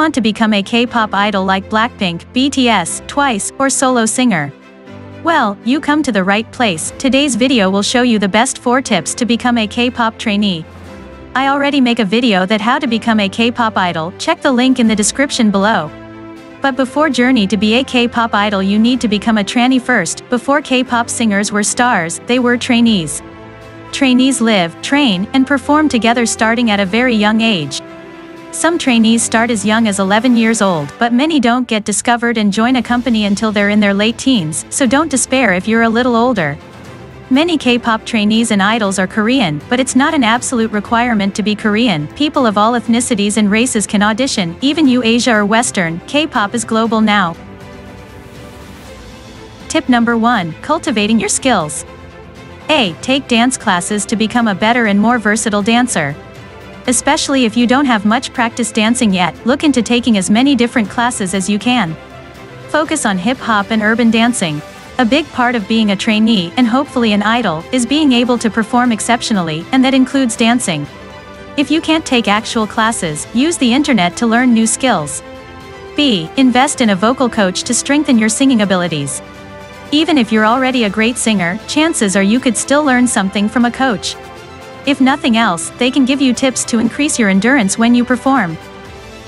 want to become a K-pop idol like Blackpink, BTS, TWICE, or solo singer? Well, you come to the right place, today's video will show you the best 4 tips to become a K-pop trainee. I already make a video that how to become a K-pop idol, check the link in the description below. But before journey to be a K-pop idol you need to become a tranny first, before K-pop singers were stars, they were trainees. Trainees live, train, and perform together starting at a very young age. Some trainees start as young as 11 years old, but many don't get discovered and join a company until they're in their late teens, so don't despair if you're a little older. Many K-pop trainees and idols are Korean, but it's not an absolute requirement to be Korean. People of all ethnicities and races can audition, even you Asia or Western, K-pop is global now. Tip number 1. Cultivating your skills. A. Take dance classes to become a better and more versatile dancer. Especially if you don't have much practice dancing yet, look into taking as many different classes as you can. Focus on hip-hop and urban dancing. A big part of being a trainee, and hopefully an idol, is being able to perform exceptionally, and that includes dancing. If you can't take actual classes, use the internet to learn new skills. B. Invest in a vocal coach to strengthen your singing abilities. Even if you're already a great singer, chances are you could still learn something from a coach. If nothing else, they can give you tips to increase your endurance when you perform.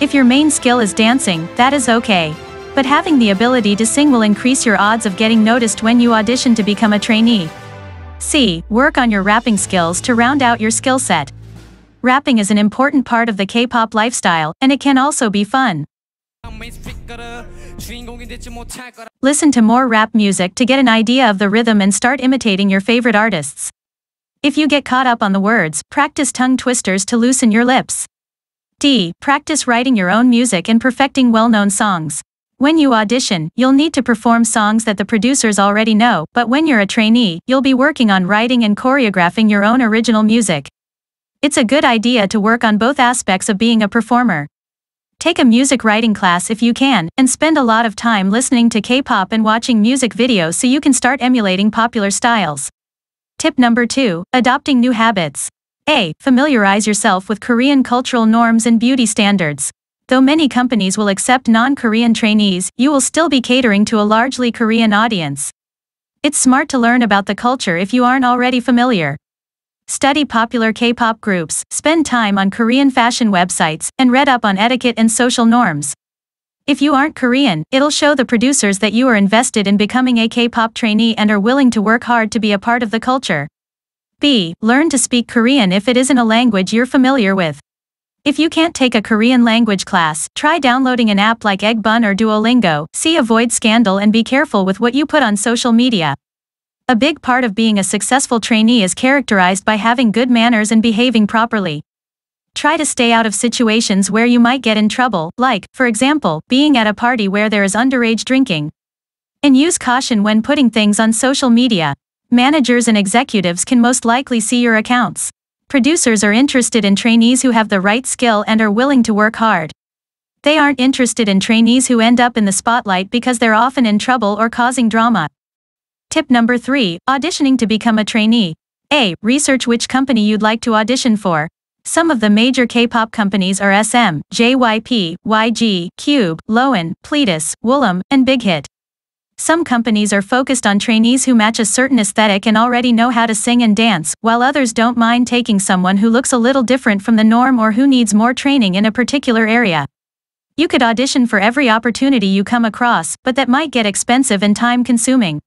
If your main skill is dancing, that is okay. But having the ability to sing will increase your odds of getting noticed when you audition to become a trainee. C. Work on your rapping skills to round out your skill set. Rapping is an important part of the K-pop lifestyle, and it can also be fun. Listen to more rap music to get an idea of the rhythm and start imitating your favorite artists. If you get caught up on the words, practice tongue twisters to loosen your lips. D. Practice writing your own music and perfecting well-known songs. When you audition, you'll need to perform songs that the producers already know, but when you're a trainee, you'll be working on writing and choreographing your own original music. It's a good idea to work on both aspects of being a performer. Take a music writing class if you can, and spend a lot of time listening to K-pop and watching music videos so you can start emulating popular styles. Tip number 2. Adopting new habits. A. Familiarize yourself with Korean cultural norms and beauty standards. Though many companies will accept non-Korean trainees, you will still be catering to a largely Korean audience. It's smart to learn about the culture if you aren't already familiar. Study popular K-pop groups, spend time on Korean fashion websites, and read up on etiquette and social norms. If you aren't Korean, it'll show the producers that you are invested in becoming a K-pop trainee and are willing to work hard to be a part of the culture. B. Learn to speak Korean if it isn't a language you're familiar with. If you can't take a Korean language class, try downloading an app like Eggbun or Duolingo. C. Avoid scandal and be careful with what you put on social media. A big part of being a successful trainee is characterized by having good manners and behaving properly. Try to stay out of situations where you might get in trouble, like, for example, being at a party where there is underage drinking. And use caution when putting things on social media. Managers and executives can most likely see your accounts. Producers are interested in trainees who have the right skill and are willing to work hard. They aren't interested in trainees who end up in the spotlight because they're often in trouble or causing drama. Tip number 3 Auditioning to become a trainee. A. Research which company you'd like to audition for. Some of the major K-pop companies are SM, JYP, YG, Cube, Loen, Pletus, Woolam, and Big Hit. Some companies are focused on trainees who match a certain aesthetic and already know how to sing and dance, while others don't mind taking someone who looks a little different from the norm or who needs more training in a particular area. You could audition for every opportunity you come across, but that might get expensive and time-consuming.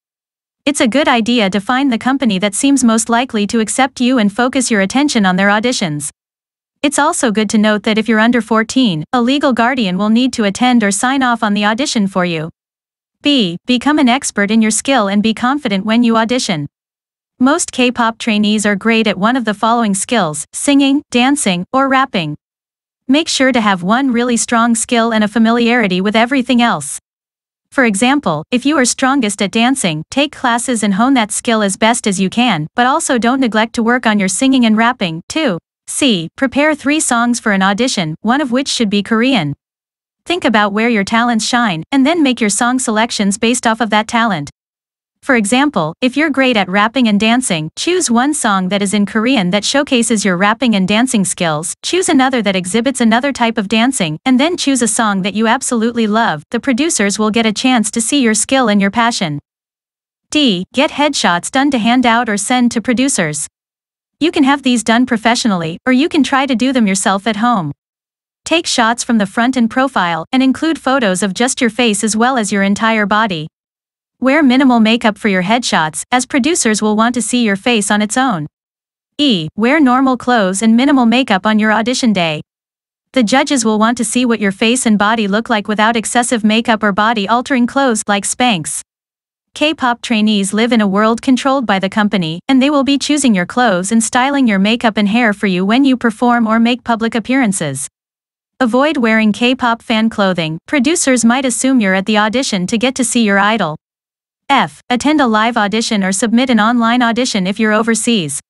It's a good idea to find the company that seems most likely to accept you and focus your attention on their auditions. It's also good to note that if you're under 14, a legal guardian will need to attend or sign off on the audition for you. B. Become an expert in your skill and be confident when you audition. Most K-pop trainees are great at one of the following skills, singing, dancing, or rapping. Make sure to have one really strong skill and a familiarity with everything else. For example, if you are strongest at dancing, take classes and hone that skill as best as you can, but also don't neglect to work on your singing and rapping, too. C. Prepare three songs for an audition, one of which should be Korean. Think about where your talents shine, and then make your song selections based off of that talent. For example, if you're great at rapping and dancing, choose one song that is in Korean that showcases your rapping and dancing skills, choose another that exhibits another type of dancing, and then choose a song that you absolutely love. The producers will get a chance to see your skill and your passion. D. Get headshots done to hand out or send to producers. You can have these done professionally, or you can try to do them yourself at home. Take shots from the front and profile, and include photos of just your face as well as your entire body. Wear minimal makeup for your headshots, as producers will want to see your face on its own. E. Wear normal clothes and minimal makeup on your audition day. The judges will want to see what your face and body look like without excessive makeup or body altering clothes like Spanx. K-pop trainees live in a world controlled by the company, and they will be choosing your clothes and styling your makeup and hair for you when you perform or make public appearances. Avoid wearing K-pop fan clothing. Producers might assume you're at the audition to get to see your idol. F. Attend a live audition or submit an online audition if you're overseas.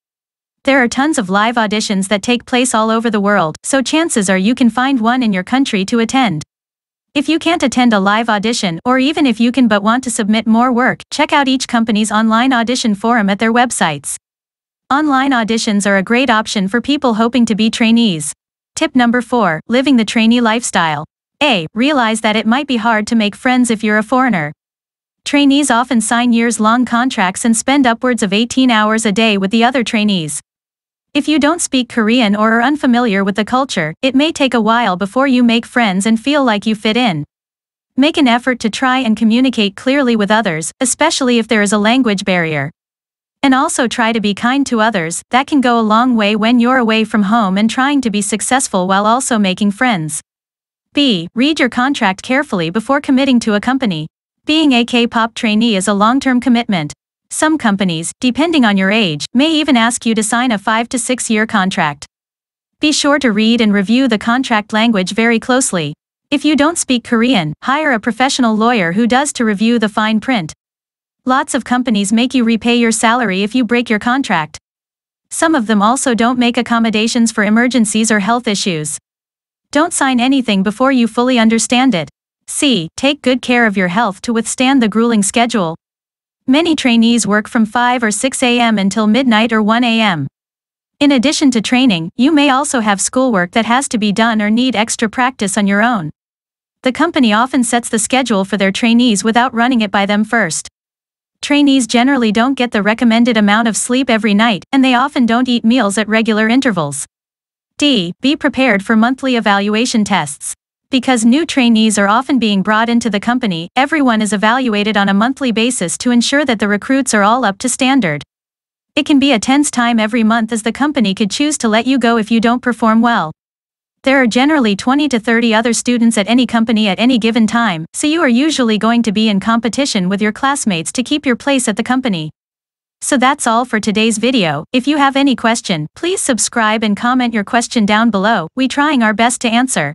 There are tons of live auditions that take place all over the world, so chances are you can find one in your country to attend. If you can't attend a live audition or even if you can but want to submit more work, check out each company's online audition forum at their websites. Online auditions are a great option for people hoping to be trainees. Tip number 4 Living the trainee lifestyle. A. Realize that it might be hard to make friends if you're a foreigner. Trainees often sign years long contracts and spend upwards of 18 hours a day with the other trainees. If you don't speak Korean or are unfamiliar with the culture, it may take a while before you make friends and feel like you fit in. Make an effort to try and communicate clearly with others, especially if there is a language barrier. And also try to be kind to others, that can go a long way when you're away from home and trying to be successful while also making friends. B. Read your contract carefully before committing to a company. Being a K-pop trainee is a long-term commitment, some companies, depending on your age, may even ask you to sign a 5 to 6 year contract. Be sure to read and review the contract language very closely. If you don't speak Korean, hire a professional lawyer who does to review the fine print. Lots of companies make you repay your salary if you break your contract. Some of them also don't make accommodations for emergencies or health issues. Don't sign anything before you fully understand it. C. Take good care of your health to withstand the grueling schedule. Many trainees work from 5 or 6 a.m. until midnight or 1 a.m. In addition to training, you may also have schoolwork that has to be done or need extra practice on your own. The company often sets the schedule for their trainees without running it by them first. Trainees generally don't get the recommended amount of sleep every night, and they often don't eat meals at regular intervals. D. Be prepared for monthly evaluation tests. Because new trainees are often being brought into the company, everyone is evaluated on a monthly basis to ensure that the recruits are all up to standard. It can be a tense time every month as the company could choose to let you go if you don't perform well. There are generally 20 to 30 other students at any company at any given time, so you are usually going to be in competition with your classmates to keep your place at the company. So that's all for today's video, if you have any question, please subscribe and comment your question down below, we trying our best to answer.